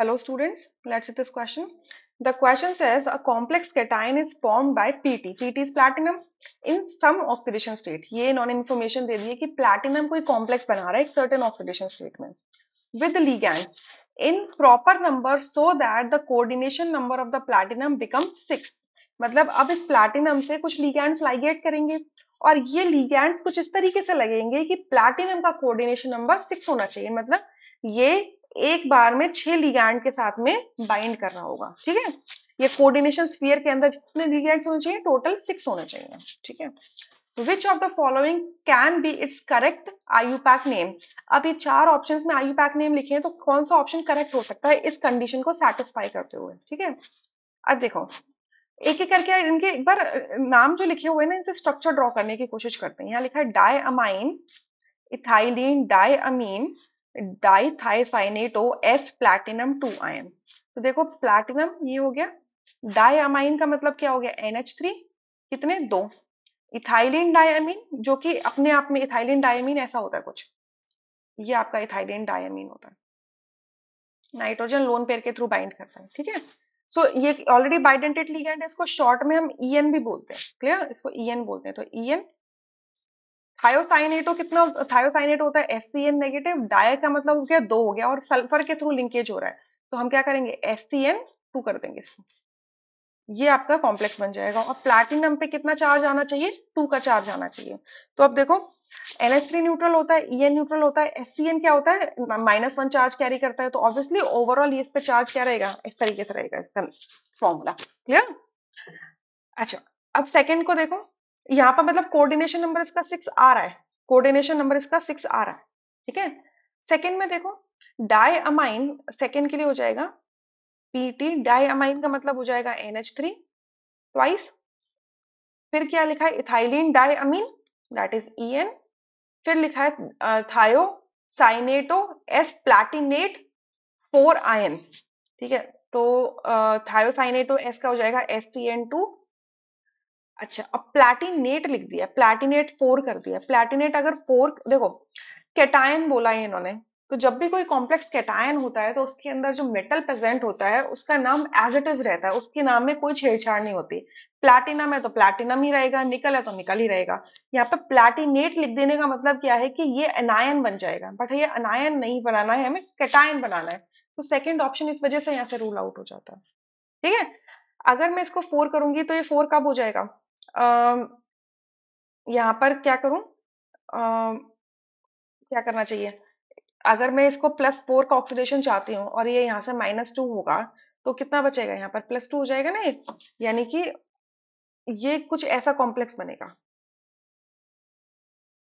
Hello students, let's see this question. The question says a complex cation is formed by PT. PT is platinum in some oxidation state. ये इन्होंने information दे दी है कि platinum कोई complex बना रहा है एक certain oxidation state में with the ligands in proper number so that the coordination number of the platinum becomes six. मतलब अब इस platinum से कुछ ligands ligate करेंगे और ये ligands कुछ इस तरीके से लगेंगे कि platinum का coordination number six होना चाहिए मतलब ये एक बार में छह लिगैंड के साथ में बाइंड करना होगा ठीक है ये कोऑर्डिनेशन स्फीयर के अंदर जितने लिगैंड्स होने चाहिए टोटल सिक्स होने चाहिए ठीक है which of the following can be its correct IUPAC name अब ये चार ऑप्शन में आयु पैक नेम लिखे हैं तो कौन सा ऑप्शन करेक्ट हो सकता है इस कंडीशन को सेटिस्फाई करते हुए ठीक है अब देखो एक एक करके इनके एक बार नाम जो लिखे हुए हैं ना इनसे स्ट्रक्चर ड्रॉ करने की कोशिश करते हैं यहाँ लिखा है diamine ethylene diamine dithiocyanate O S platinum two ion तो देखो प्लैटिनम ये हो गया डायमाइन का मतलब क्या हो गया थ्री कितने दो इथाइलिन डायमीन जो कि अपने आप में इथाइलिन डायमीन ऐसा होता है कुछ ये आपका इथाइलिन डायमीन होता है नाइट्रोजन लोन पेयर के थ्रू बाइंड करता है ठीक है सो ये ऑलरेडी बाइडेंटेड लिगेंड है इसको शॉर्ट में हम ई e भी बोलते हैं क्लियर इसको ई e बोलते हैं तो ई e थायोसाइनेट तो कितना थायोसाइनेट होता है S C N negative di का मतलब हो गया दो हो गया और सल्फर के थ्रू लिंकेज हो रहा है तो हम क्या करेंगे एस सी एन टू कर देंगे इसको ये आपका कॉम्प्लेक्स बन जाएगा और प्लैटिनम पे कितना चार्ज आना चाहिए टू का चार्ज आना चाहिए तो अब देखो एनएच थ्री न्यूट्रल होता है EN न्यूट्रल होता है SCN क्या होता है माइनस वन चार्ज कैरी करता है तो ऑब्वियसली ओवरऑल ये इस पे चार्ज क्या रहेगा इस तरीके से रहेगा इसका फॉर्मूला क्लियर अच्छा अब सेकेंड को देखो यहाँ पर मतलब कोऑर्डिनेशन नंबर इसका सिक्स आ रहा है कोऑर्डिनेशन नंबर इसका सिक्स आ रहा है ठीक है सेकेंड में देखो डाई अमाइन सेकेंड के लिए हो जाएगा पीटी डाई अमाइन का मतलब हो जाएगा एन एच थ्री ट्वाइस फिर क्या लिखा है ethylene diamine that is E N फिर लिखा है thiocyanato S platinate four ion ठीक है तो थायोसाइनेटो एस का हो जाएगा एस सी एन टू अच्छा अब प्लेटिनेट लिख दिया प्लेटिनेट फोर कर दिया प्लेटिनेट अगर फोर देखो कैटायन बोला है इन्होंने तो जब भी कोई कॉम्प्लेक्स कैटायन होता है तो उसके अंदर जो मेटल प्रेजेंट होता है उसका नाम एज इट इज रहता है उसके नाम में कोई छेड़छाड़ नहीं होती प्लैटिनम है तो प्लैटिनम ही रहेगा निकल है तो निकल ही रहेगा यहाँ पे प्लैटिनेट लिख देने का मतलब क्या है कि ये अनायन बन जाएगा बट ये अनायन नहीं बनाना है हमें कैटायन बनाना है तो सेकेंड ऑप्शन इस वजह से यहाँ से रूल आउट हो जाता है ठीक है अगर मैं इसको फोर करूंगी तो ये फोर कब हो जाएगा यहाँ पर क्या करूं क्या करना चाहिए अगर मैं इसको प्लस फोर का ऑक्सीडेशन चाहती हूँ और ये यहाँ से माइनस टू होगा तो कितना बचेगा यहाँ पर प्लस टू हो जाएगा ना ये यानी कि ये कुछ ऐसा कॉम्प्लेक्स बनेगा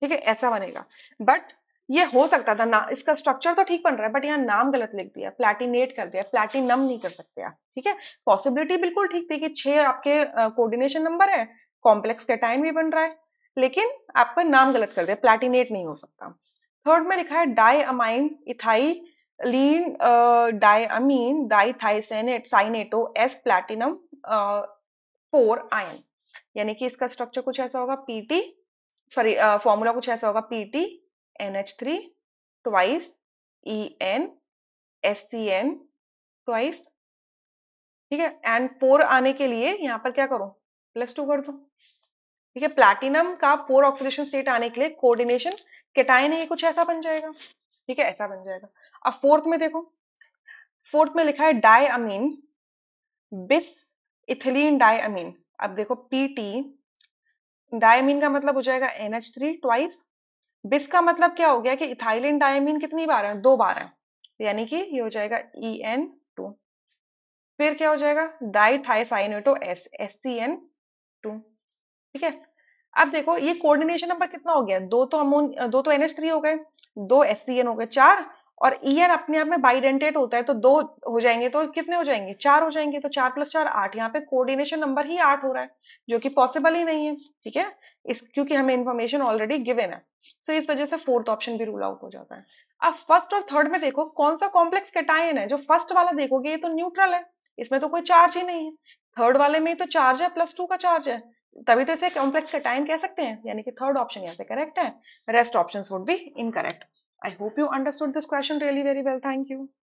ठीक है ऐसा बनेगा बट ये हो सकता था ना इसका स्ट्रक्चर तो ठीक बन रहा है बट यहाँ नाम गलत लिख दिया प्लैटिनेट कर दिया प्लैटिनम नहीं कर सकते ठीक है पॉसिबिलिटी बिल्कुल ठीक थी कि छह आपके कोऑर्डिनेशन नंबर है कॉम्प्लेक्स कैटाइन भी बन रहा है लेकिन आपका नाम गलत कर दिया प्लेटिनेट नहीं हो सकता थर्ड में लिखा है diamine ethylene diamine dithiocyanate cyanato S platinum four ion यानी कि इसका स्ट्रक्चर कुछ ऐसा होगा पीटी सॉरी फॉर्मूला कुछ ऐसा होगा PT N H three twice E N S C N twice ठीक है एंड फोर आने के लिए यहां पर क्या करो प्लस टू कर दो ठीक है प्लैटिनम का पोर ऑक्सीडेशन स्टेट आने के लिए कोऑर्डिनेशन केटाइन है कुछ ऐसा बन जाएगा ठीक है ऐसा बन जाएगा अब फोर्थ में देखो फोर्थ में लिखा है डायमीन बिस इथिलीन डायमीन अब देखो पीटी डायमीन का मतलब हो जाएगा एनएच थ्री ट्वाइस बिस का मतलब क्या हो गया कि इथाइलिन डायमीन कितनी बार है दो बार है यानी कि ये हो जाएगा ई एन टू फिर क्या हो जाएगा dithiocyanato S S C N two ठीक है अब देखो ये कोऑर्डिनेशन नंबर कितना हो गया दो तो अमोन दो तो एनएच थ्री हो गए दो एस सी एन हो गए चार और ई e एन अपने आप में बाइडेंटेट होता है तो दो हो जाएंगे तो कितने हो जाएंगे चार हो जाएंगे तो चार प्लस चार आठ यहाँ पे कोऑर्डिनेशन नंबर ही आठ हो रहा है जो कि पॉसिबल ही नहीं है ठीक है इस क्योंकि हमें इन्फॉर्मेशन ऑलरेडी गिवेन है सो so, इस वजह से फोर्थ ऑप्शन भी रूल आउट हो जाता है अब फर्स्ट और थर्ड में देखो कौन सा कॉम्प्लेक्स कैटायन है जो फर्स्ट वाला देखोगे ये तो न्यूट्रल है इसमें तो कोई चार्ज ही नहीं है थर्ड वाले में तो चार्ज है प्लस टू का चार्ज है तभी तो इसे कॉम्प्लेक्स टाइम कह सकते हैं यानी कि थर्ड ऑप्शन यहाँ से करेक्ट है rest option would be incorrect I hope you understood this question really very well thank you